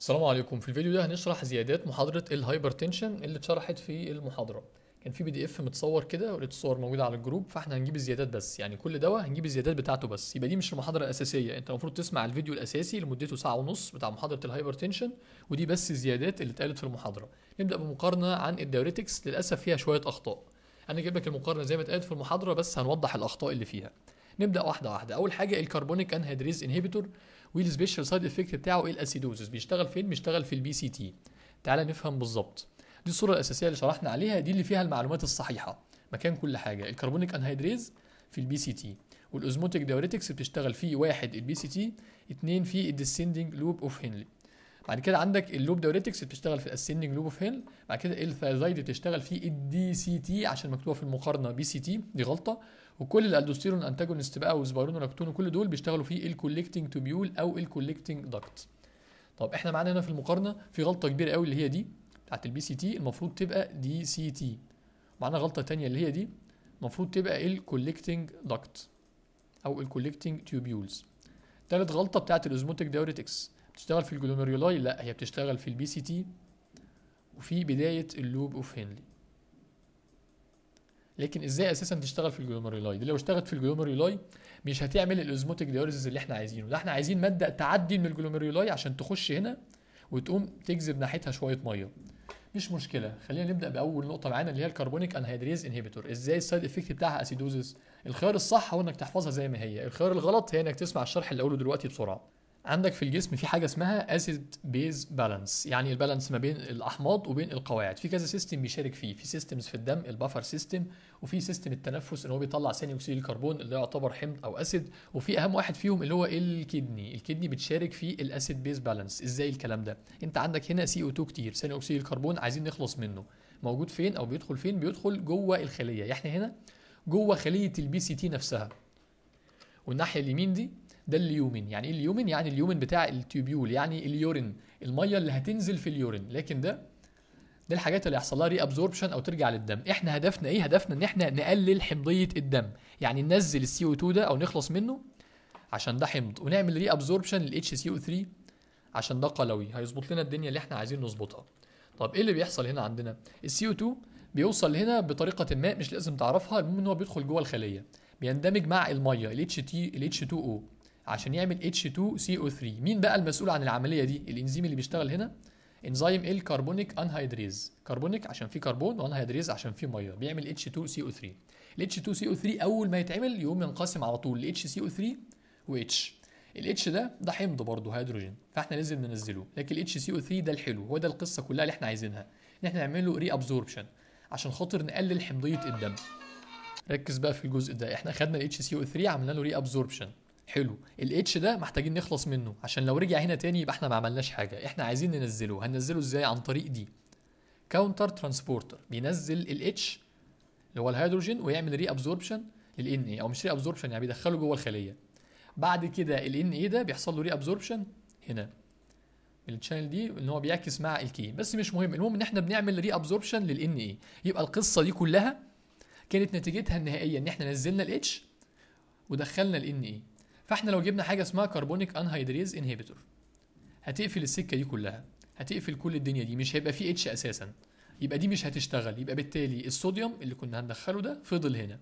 السلام عليكم في الفيديو ده هنشرح زيادات محاضرة الهايبرتنشن اللي اتشرحت في المحاضرة كان في بي دي اف متصور كده ولقيت الصور موجودة على الجروب فاحنا هنجيب الزيادات بس يعني كل دواء هنجيب الزيادات بتاعته بس يبقى دي مش المحاضرة الأساسية انت المفروض تسمع الفيديو الأساسي اللي مدته ساعة ونص بتاع محاضرة الهايبرتنشن ودي بس الزيادات اللي اتقالت في المحاضرة نبدأ بمقارنة عن الدايوريتكس للأسف فيها شوية أخطاء أنا جايب لك المقارنة زي ما اتقالت في المحاضرة بس هنوضح الأخطاء اللي فيها نبدا واحده واحده اول حاجه الكربونيك انهيدريز انهيبيتور والسبيشال سايد افكت بتاعه ايه الاسيدوزس بيشتغل فين بيشتغل في البي سي تي تعالى نفهم بالظبط دي الصوره الاساسيه اللي شرحنا عليها دي اللي فيها المعلومات الصحيحه مكان كل حاجه الكربونيك انهيدريز في البي سي تي والاوزموتيك دايوريتكس بتشتغل في واحد البي سي تي اتنين في الديسيندنج لوب اوف هنلي بعد كده عندك اللوب دايوريتكس بتشتغل في الاسيندنج لوب اوف هيل بعد كده الثايزايد بتشتغل في الدي سي تي عشان مكتوبه في المقارنه بي سي تي دي غلطه وكل الالدوستيرون انتاجونست بقى وسبيرون ولاكتون وكل دول بيشتغلوا في الكوليكتنج توبيول او الكوليكتنج داكت طب احنا معانا هنا في المقارنه في غلطه كبيره قوي اللي هي دي بتاعت البي سي تي المفروض تبقى دي سي تي معانا غلطه ثانيه اللي هي دي المفروض تبقى الكوليكتنج داكت او الكوليكتنج تيوبيولز ثالث غلطه بتاعت الاوزموتيك دايوريتكس بتشتغل في الجلوميرولاي لا هي بتشتغل في البي سي تي وفي بداية اللوب اوف هنلي لكن ازاي اساسا تشتغل في الجلوميرولاي دي لو اشتغلت في الجلوميرولاي مش هتعمل الاوزموتيك دياليزيس اللي احنا عايزينه ده احنا عايزين ماده تعدي من الجلوميرولاي عشان تخش هنا وتقوم تجذب ناحيتها شويه ميه مش مشكله خلينا نبدا باول نقطه معانا اللي هي الكربونيك انهيدريز انهبيتور ازاي السايد افكت بتاعها اسيدوزس الخيار الصح هو انك تحفظها زي ما هي الخيار الغلط هي انك تسمع الشرح اللي اقوله دلوقتي بسرعه عندك في الجسم في حاجه اسمها اسيد بيز بالانس يعني البالانس ما بين الاحماض وبين القواعد في كذا سيستم بيشارك فيه في سيستمز في الدم البفر سيستم وفي سيستم التنفس اللي هو بيطلع ثاني اكسيد الكربون اللي يعتبر حمض او اسيد وفي اهم واحد فيهم اللي هو الكدني الكدني بتشارك في الاسيد بيز بالانس ازاي الكلام ده انت عندك هنا سي او 2 كتير ثاني اكسيد الكربون عايزين نخلص منه موجود فين او بيدخل فين بيدخل جوه الخليه يعني هنا جوه خليه البي سي تي نفسها والناحيه اليمين دي ده الليومين يعني ايه اليومين يعني اليومين بتاع التيوبيول يعني اليورين الميه اللي هتنزل في اليورين لكن ده ده الحاجات اللي هيحصل لها ري ابزوربشن او ترجع للدم احنا هدفنا ايه هدفنا ان احنا نقلل حمضيه الدم يعني ننزل السي او 2 ده او نخلص منه عشان ده حمض ونعمل ري ابزوربشن للاتش سي او 3 عشان ده قلوي هيظبط لنا الدنيا اللي احنا عايزين نظبطها طب ايه اللي بيحصل هنا عندنا السي او 2 بيوصل هنا بطريقه ما مش لازم تعرفها المهم ان هو بيدخل جوه الخليه بيندمج مع الميه الاتش تي الاتش 2 او عشان يعمل H2CO3 مين بقى المسؤول عن العملية دي الانزيم اللي بيشتغل هنا انزيم الكربونيك انهيدريز كربونيك عشان فيه كربون وانهيدريز عشان فيه ميه بيعمل H2CO3 ال H2CO3 اول ما يتعمل يقوم ينقسم على طول ل HCO3 و H ال H ده ده حمض برضه هيدروجين فاحنا لازم ننزله لكن ال HCO3 ده الحلو هو ده القصة كلها اللي احنا عايزينها ان احنا نعمل له ري ابزوربشن عشان خاطر نقلل حمضية الدم ركز بقى في الجزء ده احنا خدنا ال HCO3 عملنا له ري ابزوربشن حلو الاتش ده محتاجين نخلص منه عشان لو رجع هنا تاني يبقى احنا ما عملناش حاجه احنا عايزين ننزله هننزله ازاي عن طريق دي كاونتر ترانسبورتر بينزل الاتش اللي هو الهيدروجين ويعمل ري ابزوربشن للان اي او مش ري ابزوربشن يعني بيدخله جوه الخليه بعد كده الان اي ده بيحصل له ري ابزوربشن هنا التشانل دي ان هو بيعكس مع الكي بس مش مهم المهم ان احنا بنعمل ري ابزوربشن للان اي يبقى القصه دي كلها كانت نتيجتها النهائيه ان احنا نزلنا الاتش ودخلنا الان اي فاحنا لو جبنا حاجه اسمها كربونيك انهيدريز انهبيتور هتقفل السكه دي كلها هتقفل كل الدنيا دي مش هيبقى فيه اتش اساسا يبقى دي مش هتشتغل يبقى بالتالي الصوديوم اللي كنا هندخله ده فضل هنا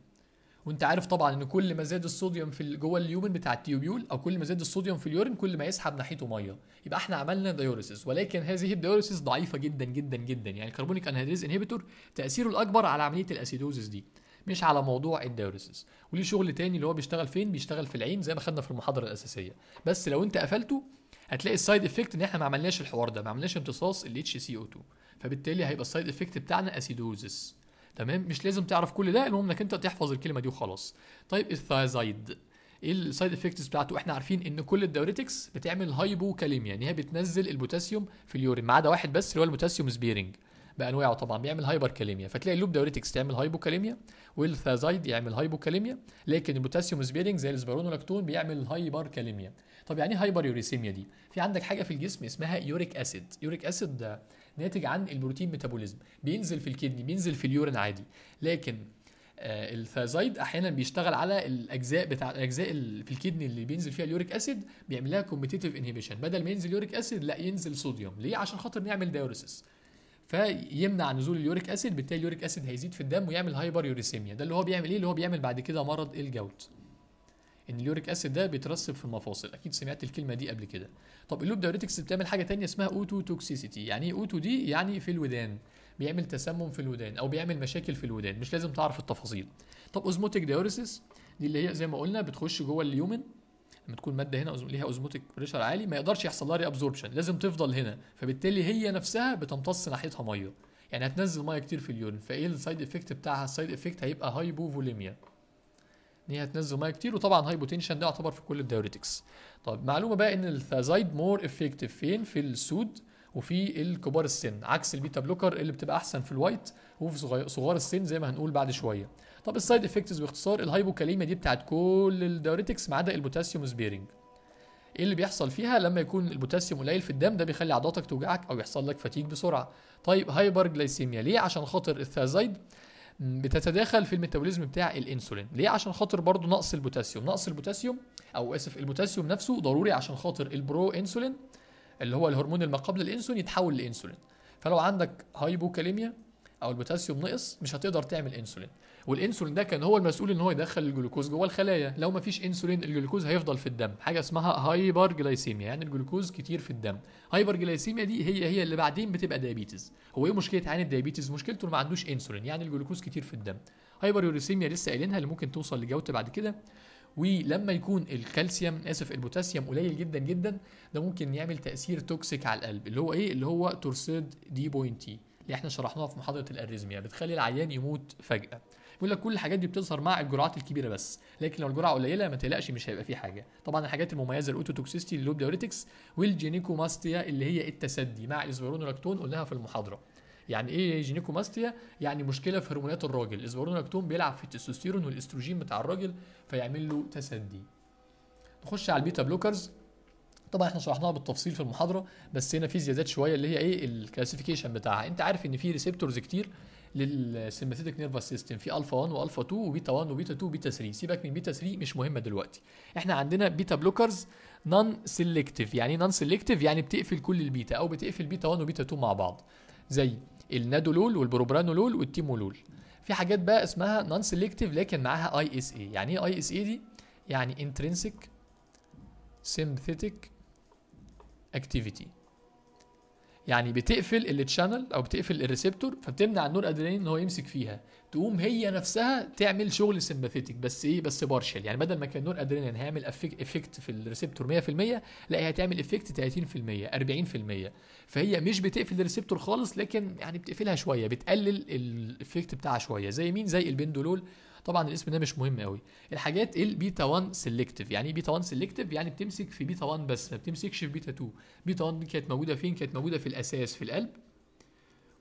وانت عارف طبعا ان كل ما زاد الصوديوم في جوه اليومن بتاع التيوبيول او كل ما زاد الصوديوم في اليورين كل ما يسحب ناحيته ميه يبقى احنا عملنا دايوريسيس ولكن هذه الدايوريسيس ضعيفه جدا جدا جدا يعني الكربونيك انهيدريز انهبيتور تاثيره الاكبر على عمليه الاسيدوزيس دي مش على موضوع الدايوريسيس وليه شغل تاني اللي هو بيشتغل فين بيشتغل في العين زي ما خدنا في المحاضره الاساسيه بس لو انت قفلته هتلاقي السايد افكت ان احنا ما عملناش الحوار ده ما عملناش امتصاص ال اتش سي او 2 فبالتالي هيبقى السايد افكت بتاعنا اسيدوزس تمام مش لازم تعرف كل ده المهم انك انت تحفظ الكلمه دي وخلاص طيب الثايزايد ايه السايد افكتس بتاعته احنا عارفين ان كل الدايوريتكس بتعمل هايبوكاليميا يعني هي بتنزل البوتاسيوم في اليورين ما عدا واحد بس اللي هو البوتاسيوم سبيرنج بانواعه طبعا بيعمل هايبر كاليميا فتلاقي اللوب دايوريتكس تعمل كاليميا والثازايد يعمل كاليميا لكن البوتاسيوم سبيرنج زي الاسبرونولاكتون بيعمل هايبر كاليميا طب يعني ايه هايبر يوريسيميا دي في عندك حاجه في الجسم اسمها يوريك اسيد يوريك اسيد ده ناتج عن البروتين ميتابوليزم بينزل في الكدني بينزل في اليورين عادي لكن آه الثازايد احيانا بيشتغل على الاجزاء بتاع الاجزاء في الكدني اللي بينزل فيها اليوريك اسيد بيعمل لها كومبيتيتيف انهبيشن بدل ما ينزل يوريك اسيد لا ينزل صوديوم ليه عشان خاطر نعمل دايوريسيس فيمنع نزول اليوريك اسيد بالتالي اليوريك اسيد هيزيد في الدم ويعمل هايبر يوريسيميا ده اللي هو بيعمل ايه اللي هو بيعمل بعد كده مرض الجوت ان اليوريك اسيد ده بيترسب في المفاصل اكيد سمعت الكلمه دي قبل كده طب اللوب دايوريتكس بتعمل حاجه تانية اسمها اوتو توكسيسيتي يعني ايه اوتو دي يعني في الودان بيعمل تسمم في الودان او بيعمل مشاكل في الودان مش لازم تعرف التفاصيل طب اوزموتيك دايوريسيس دي اللي هي زي ما قلنا بتخش جوه اليومن لما تكون ماده هنا ليها اوزموتيك بريشر عالي ما يقدرش يحصل لها ابزوربشن لازم تفضل هنا فبالتالي هي نفسها بتمتص ناحيتها ميه يعني هتنزل ميه كتير في اليورين فايه السايد افكت بتاعها السايد افكت هيبقى هايبوفوليميا ان هي هتنزل ميه كتير وطبعا هايبوتنشن ده يعتبر في كل الدايوريتكس طب معلومه بقى ان الثازايد مور افكتيف فين في السود وفي الكبار السن عكس البيتا بلوكر اللي بتبقى احسن في الوايت وفي صغار السن زي ما هنقول بعد شويه طب السايد افكتس باختصار الهايبوكاليميا دي بتاعت كل الدوريتكس ما عدا البوتاسيوم سبيرنج ايه اللي بيحصل فيها لما يكون البوتاسيوم قليل في الدم ده بيخلي عضلاتك توجعك او يحصل لك فتيج بسرعه طيب هايبر جلايسيميا ليه عشان خاطر الثيازايد بتتداخل في الميتابوليزم بتاع الانسولين ليه عشان خاطر برضو نقص البوتاسيوم نقص البوتاسيوم او اسف البوتاسيوم نفسه ضروري عشان خاطر البرو انسولين اللي هو الهرمون المقابل قبل الانسولين يتحول لانسولين فلو عندك هايبوكاليميا او البوتاسيوم نقص مش هتقدر تعمل انسولين والانسولين ده كان هو المسؤول ان هو يدخل الجلوكوز جوه الخلايا لو ما فيش انسولين الجلوكوز هيفضل في الدم حاجه اسمها هايبر جلايسيميا يعني الجلوكوز كتير في الدم هايبر جلايسيميا دي هي هي اللي بعدين بتبقى دايابيتس هو ايه مشكله عين الدايابيتس مشكلته ما عندوش انسولين يعني الجلوكوز كتير في الدم هايبر يوريسيميا لسه قايلينها اللي ممكن توصل لجوت بعد كده ولما يكون الكالسيوم اسف البوتاسيوم قليل جدا جدا ده ممكن يعمل تاثير توكسيك على القلب اللي هو ايه اللي هو تورسيد دي بوينتي اللي احنا شرحناها في محاضره الاريزميا يعني بتخلي العيان يموت فجاه بيقول لك كل الحاجات دي بتظهر مع الجرعات الكبيره بس لكن لو الجرعه قليله ما تقلقش مش هيبقى فيه حاجه طبعا الحاجات المميزه الاوتوتوكسيستي للوب ديوريتكس والجينيكوماستيا اللي هي التسدي مع الاسبيرونولاكتون قلناها في المحاضره يعني ايه جينيكوماستيا يعني مشكله في هرمونات الراجل الاسبيرونولاكتون بيلعب في التستوستيرون والاستروجين بتاع الراجل فيعمل له تسدي نخش على البيتا بلوكرز طبعا احنا شرحناها بالتفصيل في المحاضره بس هنا في زيادات شويه اللي هي ايه الكلاسيفيكيشن بتاعها انت عارف ان في ريسبتورز كتير للسيمباثيتك نيرفس سيستم في الفا 1 والفا 2 وبيتا 1 وبيتا 2 وبيتا 3 سيبك من بيتا 3 مش مهمه دلوقتي احنا عندنا بيتا بلوكرز نون سيلكتيف يعني ايه نون سيلكتيف يعني بتقفل كل البيتا او بتقفل بيتا 1 وبيتا 2 مع بعض زي النادولول والبروبرانولول والتيمولول في حاجات بقى اسمها نون سيلكتيف لكن معاها اي اس اي يعني ايه اي اس اي دي يعني انترنسيك سيمثيتيك اكتيفيتي يعني بتقفل التشانل او بتقفل الريسبتور فبتمنع النور ادرينالين ان هو يمسك فيها تقوم هي نفسها تعمل شغل سمباثيتك بس ايه بس بارشل يعني بدل ما كان النور ادرينالين هيعمل افكت في الريسبتور 100% لا هي هتعمل افكت 30% 40% فهي مش بتقفل الريسبتور خالص لكن يعني بتقفلها شويه بتقلل الافكت بتاعها شويه زي مين زي البندولول طبعا الاسم ده مش مهم قوي الحاجات البيتا 1 سيلكتيف يعني ايه بيتا 1 سيلكتيف يعني بتمسك في بيتا 1 بس ما بتمسكش في بيتا 2 بيتا 1 دي كانت موجوده فين كانت موجوده في الاساس في القلب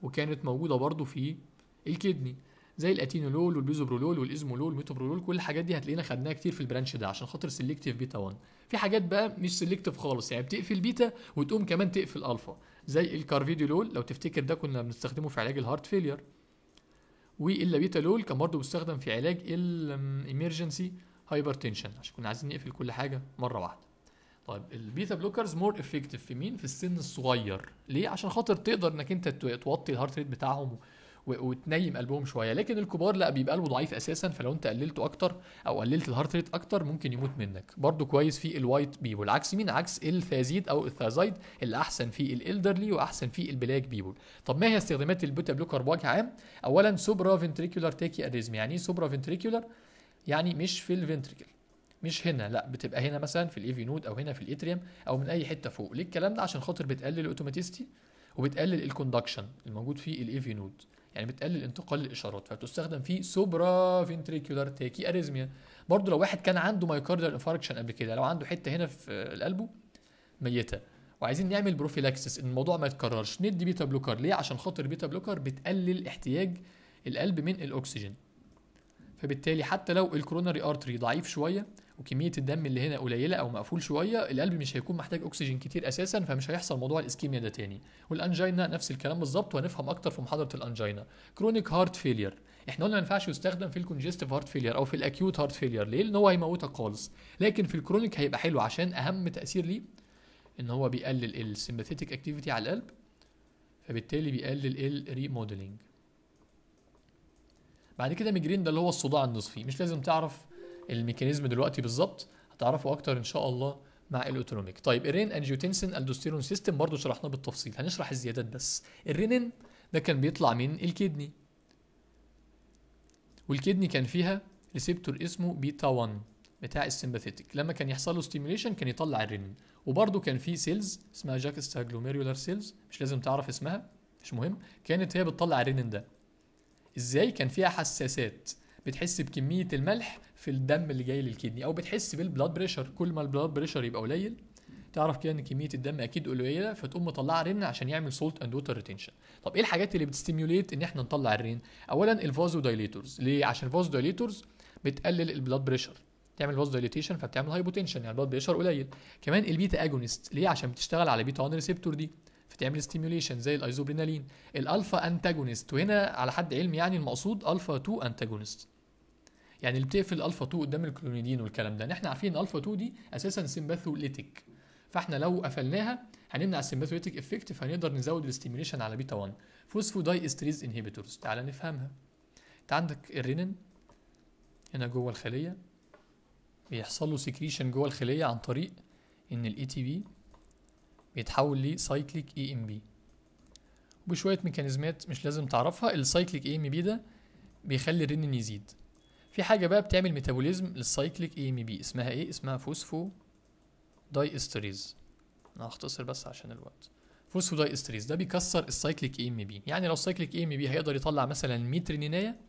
وكانت موجوده برضو في الكدني زي الاتينولول والبيزوبرولول والازمولول والميتوبرولول كل الحاجات دي هتلاقينا خدناها كتير في البرانش ده عشان خاطر سيلكتيف بيتا 1 في حاجات بقى مش سيلكتيف خالص يعني بتقفل بيتا وتقوم كمان تقفل الفا زي الكارفيديولول لو تفتكر ده كنا بنستخدمه في علاج الهارت فيلير واللابيتالول لول كان برضه بيستخدم في علاج الامرجنسي هايبرتنشن عشان كنا عايزين نقفل كل حاجه مره واحده طيب البيتا بلوكرز مور افكتيف في مين في السن الصغير ليه عشان خاطر تقدر انك انت توطي الهارت ريت بتاعهم وتنيم قلبهم شويه لكن الكبار لا بيبقى قلبه ضعيف اساسا فلو انت قللته اكتر او قللت الهارت ريت اكتر ممكن يموت منك برضو كويس في الوايت بيبول عكس مين عكس الثازيد او الثازايد اللي احسن في الالدرلي واحسن في البلاك بيبول طب ما هي استخدامات البيتا بلوكر بوجه عام اولا سوبرا فينتريكولار تاكي اريزم يعني ايه سوبرا فينتريكولار يعني مش في الفنتريكل مش هنا لا بتبقى هنا مثلا في الايفي نود او هنا في الاتريوم او من اي حته فوق ليه الكلام ده عشان خاطر بتقلل الاوتوماتيستي وبتقلل الكوندكشن الموجود في الايفي نود يعني بتقلل انتقال الاشارات فبتستخدم في سوبرا فينتريكيولار تاكي اريزميا برضو لو واحد كان عنده مايكارديال انفاركشن قبل كده لو عنده حته هنا في قلبه ميته وعايزين نعمل بروفيلاكسس ان الموضوع ما يتكررش ندي بيتا بلوكر ليه عشان خاطر بيتا بلوكر بتقلل احتياج القلب من الاكسجين فبالتالي حتى لو الكروناري ارتري ضعيف شويه وكميه الدم اللي هنا قليله او مقفول شويه القلب مش هيكون محتاج اكسجين كتير اساسا فمش هيحصل موضوع الاسكيميا ده تاني والانجينا نفس الكلام بالظبط وهنفهم اكتر في محاضره الانجينا كرونيك هارت فيلير احنا قلنا ما ينفعش يستخدم في الكونجستيف هارت فيلير او في الاكيوت هارت فيلير ليه لان هو هيموتك خالص لكن في الكرونيك هيبقى حلو عشان اهم تاثير ليه ان هو بيقلل السمباثيتك اكتيفيتي على القلب فبالتالي بيقلل الريموديلنج بعد كده ميجرين ده اللي هو الصداع النصفي مش لازم تعرف الميكانيزم دلوقتي بالظبط هتعرفوا اكتر ان شاء الله مع الاوتونوميك طيب الرين انجيوتنسين الدوستيرون سيستم برضو شرحناه بالتفصيل هنشرح الزيادات بس الرينين ده كان بيطلع من الكدني والكدني كان فيها ريسبتور اسمه بيتا 1 بتاع السمباثيتك لما كان يحصل له ستيميوليشن كان يطلع الرينين وبرده كان في سيلز اسمها جاكستا جلوميرولار سيلز مش لازم تعرف اسمها مش مهم كانت هي بتطلع الرينين ده ازاي كان فيها حساسات بتحس بكميه الملح في الدم اللي جاي للكدني او بتحس بالبلاد بريشر كل ما البلاد بريشر يبقى قليل تعرف كده ان كميه الدم اكيد قليله فتقوم مطلع رن عشان يعمل سولت اند ووتر ريتنشن طب ايه الحاجات اللي بتستيميوليت ان احنا نطلع الرين اولا الفازو دايليتورز ليه عشان الفازو دايليتورز بتقلل البلاد بريشر تعمل فازو دايليتيشن فبتعمل هايبوتنشن يعني البلاد بريشر قليل كمان البيتا اجونست ليه عشان بتشتغل على بيتا 1 ريسبتور دي فتعمل ستيميوليشن زي الايزوبرينالين الالفا انتاجونست وهنا على حد علمي يعني المقصود الفا 2 انتاجونست يعني اللي بتقفل الالفا 2 قدام الكلونيدين والكلام ده احنا عارفين ان الالفا 2 دي اساسا سمباثوليتيك فاحنا لو قفلناها هنمنع السمباثوليتيك افكت فهنقدر نزود الاستيميليشن على بيتا 1 داي استريز انهبيتورز تعالى نفهمها انت عندك الرينين هنا جوه الخليه بيحصل له سكريشن جوه الخليه عن طريق ان الاي تي e بي بيتحول لسايكليك اي ام بي وبشويه ميكانيزمات مش لازم تعرفها السايكليك اي ام بي ده بيخلي الرينين يزيد في حاجة بقى بتعمل ميتابوليزم للسايكليك اي ام بي اسمها ايه اسمها فوسفو داي استريز انا هختصر بس عشان الوقت فوسفو داي استريز ده بيكسر السايكليك اي ام بي يعني لو السايكليك اي ام بي هيقدر يطلع مثلا 100 رنينية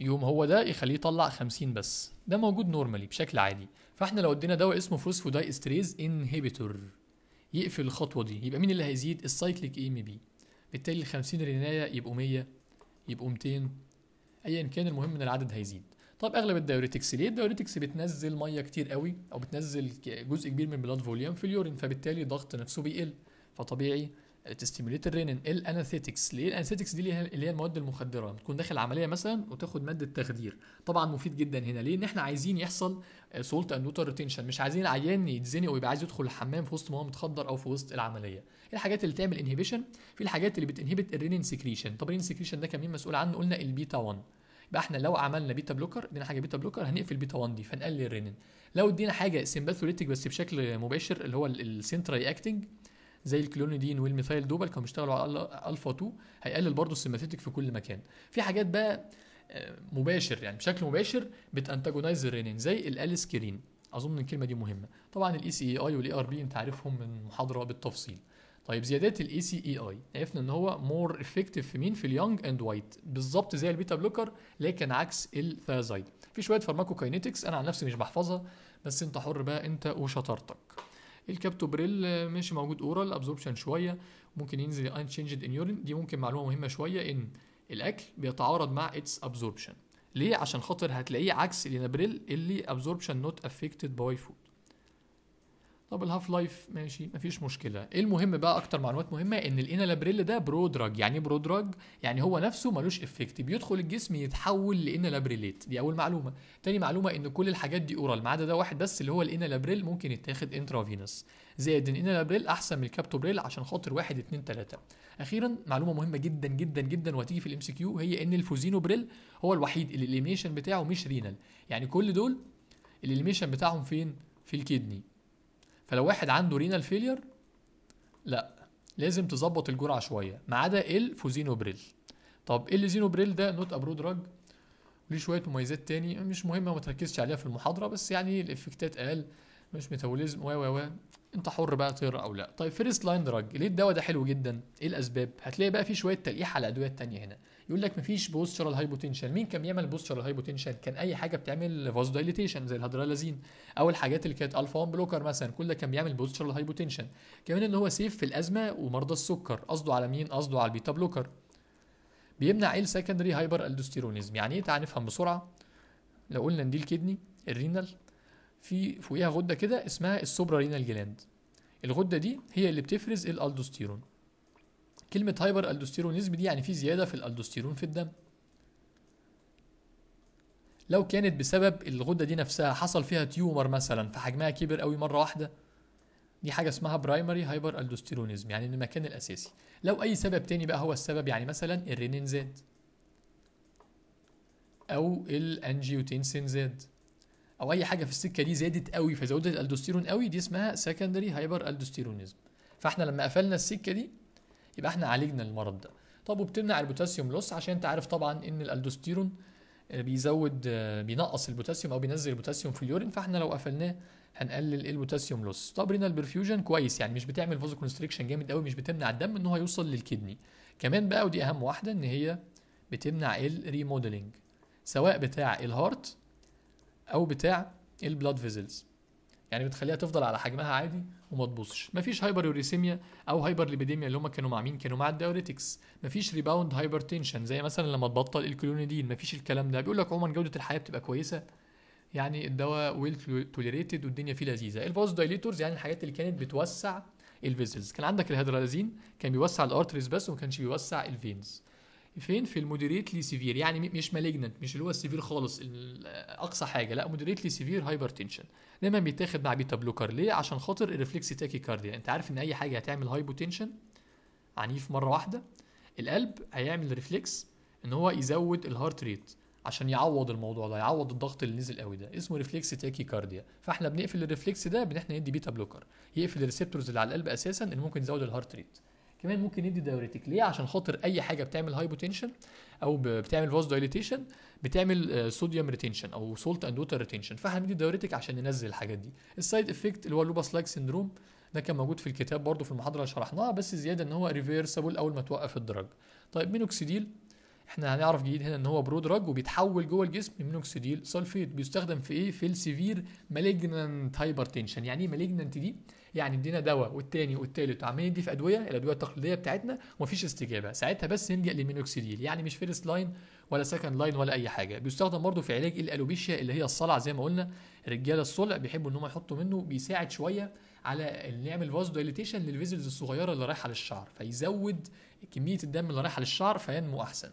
يوم هو ده يخليه يطلع 50 بس ده موجود نورمالي بشكل عادي فاحنا لو ادينا دواء اسمه فوسفو داي استريز انهبيتور يقفل الخطوه دي يبقى مين اللي هيزيد السايكليك اي ام بي بالتالي ال 50 رنايه يبقوا 100 يبقوا 200 ايا كان المهم ان العدد هيزيد طب اغلب الدايوريتكس ليه الدايوريتكس بتنزل ميه كتير قوي او بتنزل جزء كبير من البلاد فوليوم في اليورين فبالتالي الضغط نفسه بيقل فطبيعي تستيموليت الرينين الاناثيتكس ليه الاناثيتكس دي اللي هي المواد المخدره بتكون داخل عمليه مثلا وتاخد ماده تخدير طبعا مفيد جدا هنا ليه ان احنا عايزين يحصل سولت اند ريتنشن مش عايزين العيان يتزنق ويبقى عايز يدخل الحمام في وسط ما هو متخدر او في وسط العمليه إيه الحاجات اللي تعمل انهبيشن في الحاجات اللي بتنهبت الرينين سكريشن طب الرينين سكريشن ده كان مين مسؤول عنه قلنا البيتا 1 يبقى احنا لو عملنا بيتا بلوكر ادينا حاجه بيتا بلوكر هنقفل بيتا 1 دي فنقلل الرينين لو ادينا حاجه سمباثوليتيك بس بشكل مباشر اللي هو السنترال اكتنج زي الكلونيدين والميثايل دوبل كانوا بيشتغلوا على الفا 2 هيقلل برضه السيماثيتك في كل مكان في حاجات بقى آه، مباشر يعني بشكل مباشر بتانتاجونايز الرينين زي الاليسكرين اظن الكلمه دي مهمه طبعا الاي سي e اي اي e والاي ار بي انت عارفهم من محاضره بالتفصيل طيب زيادات الاي سي اي اي عرفنا ان هو مور افكتيف في مين في اليونج اند وايت بالظبط زي البيتا بلوكر لكن عكس الثايزايد في شويه فارماكوكاينيتكس انا عن نفسي مش بحفظها بس انت حر بقى انت وشطارتك الكابتوبريل آه، مش موجود اورال ابزوربشن شويه ممكن ينزل ان تشينجد ان يورين دي ممكن معلومه مهمه شويه ان الاكل بيتعارض مع اتس ابزوربشن ليه عشان خاطر هتلاقيه عكس الينابريل اللي ابزوربشن نوت افكتد باي فود طب الهاف لايف ماشي مفيش مشكله ايه المهم بقى اكتر معلومات مهمه ان الانالابريل ده برو يعني برو إيه دراج يعني هو نفسه ملوش افكت بيدخل الجسم يتحول لانالابريليت دي اول معلومه تاني معلومه ان كل الحاجات دي اورال ما عدا ده واحد بس اللي هو الانالابريل ممكن يتاخد انترافينس زائد ان انالابريل احسن من الكابتوبريل عشان خاطر واحد اتنين تلاته اخيرا معلومه مهمه جدا جدا جدا وهتيجي في الام سي كيو هي ان الفوزينوبريل هو الوحيد اللي الاليميشن بتاعه مش رينال يعني كل دول الاليميشن بتاعهم فين في الكدني فلو واحد عنده رينال فيلير لا لازم تظبط الجرعه شويه ما عدا الفوزينوبريل طب الزينوبريل ده نوت ابرو دراج ليه شويه مميزات تاني مش مهمه ما تركزش عليها في المحاضره بس يعني الافكتات اقل مش ميتابوليزم و و و انت حر بقى تقرا او لا طيب فيرست لاين دراج ليه الدواء ده حلو جدا ايه الاسباب هتلاقي بقى في شويه تلقيح على ادويه تانية هنا يقول لك مفيش بوستشرال هايبوتنشن مين كان بيعمل بوستشرال هايبوتنشن كان اي حاجه بتعمل فاز دايليتيشن زي الهيدرالازين او الحاجات اللي كانت الفا 1 بلوكر مثلا كل ده كان بيعمل بوستشرال هايبوتنشن كمان ان هو سيف في الازمه ومرضى السكر قصده على مين قصده على البيتا بلوكر بيمنع ايه السكندري هايبر الدوستيرونيزم يعني ايه تعال نفهم بسرعه لو قلنا ان دي الكدني الرينال في فوقيها غده كده اسمها السوبرا رينال جلاند الغده دي هي اللي بتفرز الالدوستيرون كلمة هايبر ألدوستيرونيزم دي يعني في زيادة في الألدوستيرون في الدم لو كانت بسبب الغدة دي نفسها حصل فيها تيومر مثلا فحجمها كبر قوي مرة واحدة دي حاجة اسمها برايمري هايبر ألدوستيرونيزم يعني إن المكان الأساسي لو أي سبب تاني بقى هو السبب يعني مثلا الرينين زاد أو الأنجيوتنسين زاد أو أي حاجة في السكة دي زادت قوي فزودت الألدوستيرون قوي دي اسمها سكندري هايبر ألدوستيرونيزم فاحنا لما قفلنا السكة دي يبقى احنا عالجنا المرض ده طب وبتمنع البوتاسيوم لوس عشان انت عارف طبعا ان الالدوستيرون آه، بيزود آه، بينقص البوتاسيوم او بينزل البوتاسيوم في اليورين فاحنا لو قفلناه هنقلل البوتاسيوم لوس طب رينال برفيوجن كويس يعني مش بتعمل فازو كونستريكشن جامد قوي مش بتمنع الدم ان هو يوصل للكدني كمان بقى ودي اهم واحده ان هي بتمنع الريموديلنج سواء بتاع الهارت او بتاع البلاد فيزلز يعني بتخليها تفضل على حجمها عادي وما تبصش مفيش هايبر يوريسيميا او هايبر ليبيديميا اللي هم كانوا مع مين كانوا مع الدايوريتكس مفيش ريباوند هايبر تنشن زي مثلا لما تبطل الكلونيدين مفيش الكلام ده بيقول لك عموما جوده الحياه بتبقى كويسه يعني الدواء ويل توليريتد والدنيا فيه لذيذه الفوز دايليتورز يعني الحاجات اللي كانت بتوسع الفيزلز كان عندك الهيدرالازين كان بيوسع الارتريز بس وما كانش بيوسع الفينز فين في لي سيفير يعني مش مالجنت مش اللي هو السيفير خالص اقصى حاجه لا لي سيفير هايبر تنشن دايما بيتاخد مع بيتا بلوكر ليه عشان خاطر الريفلكس تاكي كارديا انت عارف ان اي حاجه هتعمل هايبو تنشن عنيف مره واحده القلب هيعمل ريفلكس ان هو يزود الهارت ريت عشان يعوض الموضوع ده يعوض الضغط اللي نزل قوي ده اسمه ريفلكس تاكي كارديا فاحنا بنقفل الريفلكس ده بان احنا ندي بيتا بلوكر يقفل الريسبتورز اللي على القلب اساسا اللي ممكن يزود الهارت ريت كمان ممكن ندي دايوريتيك ليه عشان خاطر اي حاجه بتعمل هايبوتنشن او بتعمل فاز دايليتيشن بتعمل صوديوم آه، ريتنشن او سولت اند ووتر فاحنا بندي دايوريتيك عشان ننزل الحاجات دي السايد افكت اللي هو اللوباس لايك سندروم ده كان موجود في الكتاب برضو في المحاضره اللي شرحناها بس زياده ان هو ريفيرسبل اول ما توقف الدرج طيب مينوكسيديل احنا هنعرف جديد هنا ان هو برو دراج وبيتحول جوه الجسم لمينوكسيديل سلفيت بيستخدم في ايه في السيفير مالجنانت هايبرتنشن يعني ايه مالجنانت دي يعني ادينا دواء والتاني والتالت وعمالين دي في ادويه الادويه التقليديه بتاعتنا ومفيش استجابه ساعتها بس نلجا للمينوكسيديل يعني مش فيرست لاين ولا سكند لاين ولا اي حاجه بيستخدم برضه في علاج الالوبيشيا اللي هي الصلع زي ما قلنا رجال الصلع بيحبوا ان هم يحطوا منه بيساعد شويه على ان نعمل فاز دايليتيشن للفيزلز الصغيره اللي رايحه للشعر فيزود كميه الدم اللي رايحه للشعر فينمو احسن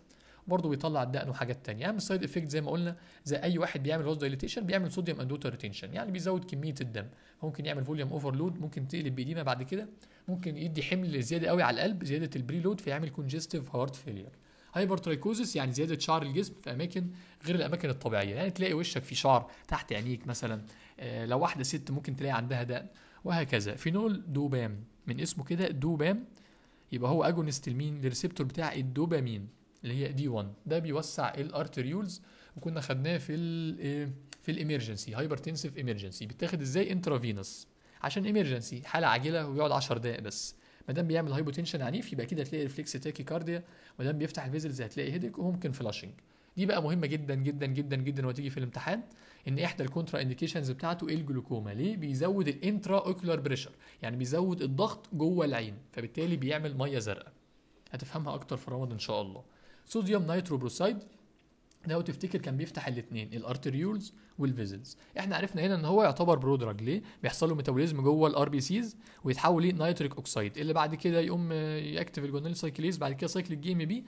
برضه بيطلع الدقن وحاجات تانية اهم سايد افكت زي ما قلنا زي اي واحد بيعمل هوز دايليتيشن بيعمل صوديوم اندوتر ريتنشن يعني بيزود كميه الدم ممكن يعمل فوليوم اوفرلود ممكن تقلب بايدينا بعد كده ممكن يدي حمل زياده قوي على القلب زياده البريلود فيعمل كونجستيف هارت فيلير ترايكوزس يعني زياده شعر الجسم في اماكن غير الاماكن الطبيعيه يعني تلاقي وشك فيه شعر تحت عينيك مثلا آه، لو واحده ست ممكن تلاقي عندها دقن وهكذا فينول دوبام من اسمه كده دوبام يبقى هو اجونست لمين للريسبتور بتاع الدوبامين اللي هي دي 1 ده بيوسع الارتريولز وكنا خدناه في الـ إيه، في الامرجنسي هايبرتنسيف امرجنسي بيتاخد ازاي انترافينوس عشان امرجنسي حاله عاجله ويقعد 10 دقائق بس ما دام بيعمل هايبوتنشن عنيف يبقى كده هتلاقي ريفلكس تاكي كارديا ما دام بيفتح الفيزلز هتلاقي هيديك وممكن فلاشنج دي بقى مهمه جدا جدا جدا جدا وتيجي في الامتحان ان احدى الكونترا انديكيشنز بتاعته الجلوكوما ليه بيزود الانترا اوكولار بريشر يعني بيزود الضغط جوه العين فبالتالي بيعمل ميه زرقاء هتفهمها اكتر في رمضان ان شاء الله صوديوم نيتروبروسايد لو تفتكر كان بيفتح الاثنين الارتريولز والفيزلز احنا عرفنا هنا ان هو يعتبر برو ليه بيحصل له ميتابوليزم جوه الار بي سيز ويتحول لنيتريك اوكسايد اللي بعد كده يقوم ياكتف الجونيل سايكليز بعد كده سايكل الجي ام بي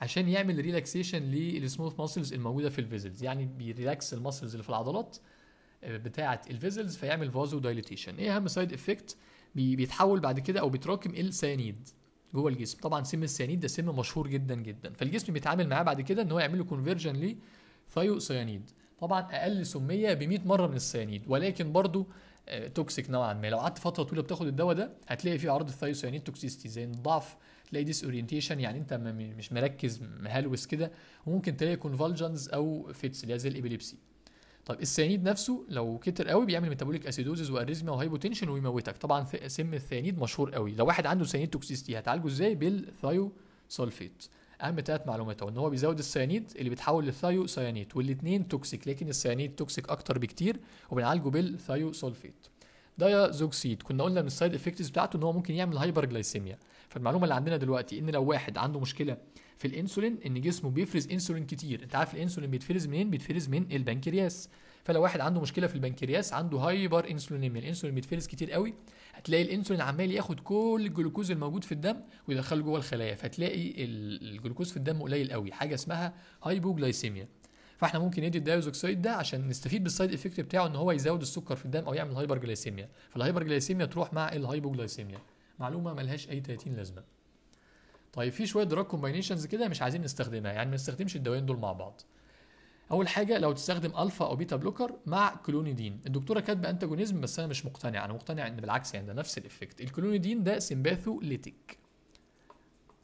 عشان يعمل ريلاكسيشن للسموث ماسلز الموجوده في الفيزلز يعني بيريلاكس الماسلز اللي في العضلات آه، بتاعه الفيزلز فيعمل فازو دايليتيشن ايه اهم سايد افكت بيتحول بعد كده او بيتراكم السانيد جوه الجسم طبعا سم السيانيد ده سم مشهور جدا جدا فالجسم بيتعامل معاه بعد كده ان هو يعمل له كونفرجن ليه طبعا اقل سميه ب 100 مره من السيانيد ولكن برضو توكسيك آه، نوعا ما لو قعدت فتره طويله بتاخد الدواء ده هتلاقي فيه عرض الثايوسيانيد توكسيستي زي ضعف تلاقي ديس اورينتيشن يعني انت مش مركز مهلوس كده وممكن تلاقي كونفالجنز او فيتس اللي هي زي الابيليبسي طب السيانيد نفسه لو كتر قوي بيعمل ميتابوليك اسيدوزز واريزميا وهايبوتنشن ويموتك طبعا سم الثيانيد مشهور قوي لو واحد عنده سيانيد توكسيستي هتعالجه ازاي بالثايو سولفيت اهم ثلاث معلومات هو ان هو بيزود السيانيد اللي بيتحول للثايو سيانيت والاثنين توكسيك لكن السيانيد توكسيك اكتر بكتير وبنعالجه بالثايو سولفيت دايازوكسيد كنا قلنا من السايد افكتس بتاعته ان هو ممكن يعمل هايبر جلايسيميا فالمعلومه اللي عندنا دلوقتي ان لو واحد عنده مشكله في الانسولين ان جسمه بيفرز انسولين كتير انت عارف الانسولين بيتفرز منين بيتفرز من البنكرياس فلو واحد عنده مشكله في البنكرياس عنده هايبر انسولينيميا الانسولين بيتفرز كتير قوي هتلاقي الانسولين عمال ياخد كل الجلوكوز الموجود في الدم ويدخله جوه الخلايا فتلاقي الجلوكوز في الدم قليل قوي حاجه اسمها هايبوجلايسيميا فاحنا ممكن ندي الدايزوكسيد ده عشان نستفيد بالسايد افكت بتاعه ان هو يزود السكر في الدم او يعمل هايبر جلايسيميا فالهايبر جلايسيميا تروح مع جلايسيميا معلومه ملهاش اي 30 لازمه طيب في شويه دراج كومباينيشنز كده مش عايزين نستخدمها يعني ما نستخدمش الدوايين دول مع بعض اول حاجه لو تستخدم الفا او بيتا بلوكر مع كلونيدين الدكتوره كاتبه انتاجونيزم بس انا مش مقتنع انا مقتنع ان بالعكس يعني ده نفس الافكت الكلونيدين ده سمباثوليتيك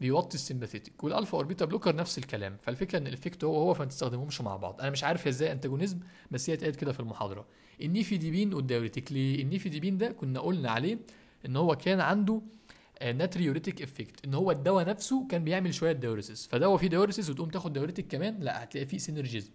بيوطي السمباثيتيك والالفا اوربيتا بلوكر نفس الكلام فالفكره ان الافكت هو هو فما تستخدمهمش مع بعض انا مش عارف ازاي انتاجونيزم بس هي اتقالت كده في المحاضره النيفيديبين والدايوريتيك ليه النيفيديبين ده كنا قلنا عليه ان هو كان عنده آه، ناتريوريتيك افكت ان هو الدواء نفسه كان بيعمل شويه دايوريسيس فدواء فيه دايوريسيس وتقوم تاخد دايوريتيك كمان لا هتلاقي فيه سينرجيزم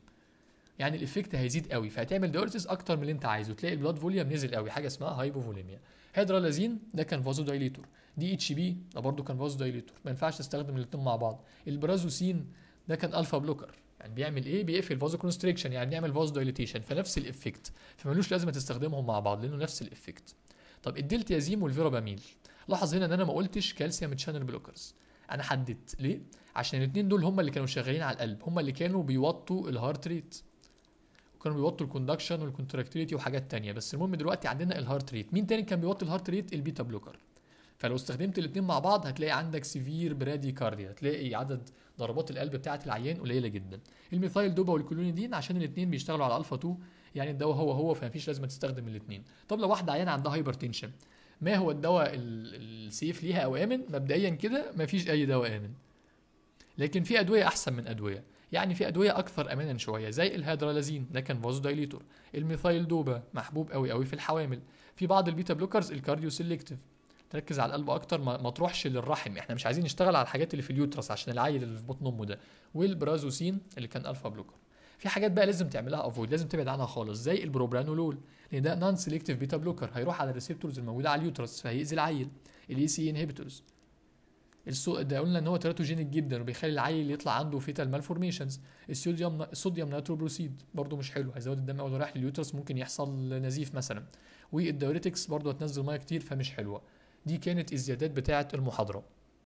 يعني الافكت هيزيد قوي فهتعمل دايوريسيس اكتر من اللي انت عايزه تلاقي البلاد فوليوم نزل قوي حاجه اسمها هايبوفوليميا هيدرالازين ده كان فازودايليتور دي اتش بي ده برضه كان فاز دايليتور ما ينفعش تستخدم الاثنين مع بعض البرازوسين ده كان الفا بلوكر يعني بيعمل ايه بيقفل فازو كونستريكشن يعني بيعمل فازو دايليتيشن فنفس الافكت فملوش لازمه تستخدمهم مع بعض لانه نفس الافكت طب الدلتيازيم والفيراباميل لاحظ هنا ان انا ما قلتش كالسيوم شانل بلوكرز انا حددت ليه عشان الاثنين دول هم اللي كانوا شغالين على القلب هم اللي كانوا بيوطوا الهارت ريت وكانوا بيوطوا الكوندكشن والكونتراكتيليتي وحاجات تانية بس المهم دلوقتي عندنا الهارت ريت مين تاني كان بيوطي الهارت ريت البيتا بلوكر فلو استخدمت الاثنين مع بعض هتلاقي عندك سيفير برادي كارديا هتلاقي عدد ضربات القلب بتاعه العيان قليله جدا الميثايل دوبا والكلونيدين عشان الاثنين بيشتغلوا على الفا 2 يعني الدواء هو هو فمفيش لازمه تستخدم الاثنين طب لو واحده عيانه عندها هايبرتنشن ما هو الدواء السيف ليها او امن مبدئيا كده مفيش اي دواء امن لكن في ادويه احسن من ادويه يعني في ادويه اكثر امانا شويه زي الهيدرالازين ده كان فازو دايليتور الميثايل دوبا محبوب قوي قوي في الحوامل في بعض البيتا بلوكرز الكارديو سيلكتيف ركز على القلب اكتر ما, ما تروحش للرحم احنا مش عايزين نشتغل على الحاجات اللي في اليوترس عشان العيل اللي في بطن امه ده والبرازوسين اللي كان الفا بلوكر في حاجات بقى لازم تعملها افويد لازم تبعد عنها خالص زي البروبرانولول لان ده نون سيلكتيف بيتا بلوكر هيروح على الريسبتورز الموجوده على اليوترس فهيأذي العيل الاي سي انهبيتورز السو ده قلنا ان هو تيراتوجينيك جدا وبيخلي العيل يطلع عنده فيتال مالفورميشنز الصوديوم الصوديوم ناتروبروسيد برده مش حلو هيزود الدم اول رايح لليوترس ممكن يحصل نزيف مثلا والديوريتكس برده هتنزل ميه كتير فمش حلوه دي كانت الزيادات بتاعة المحاضرة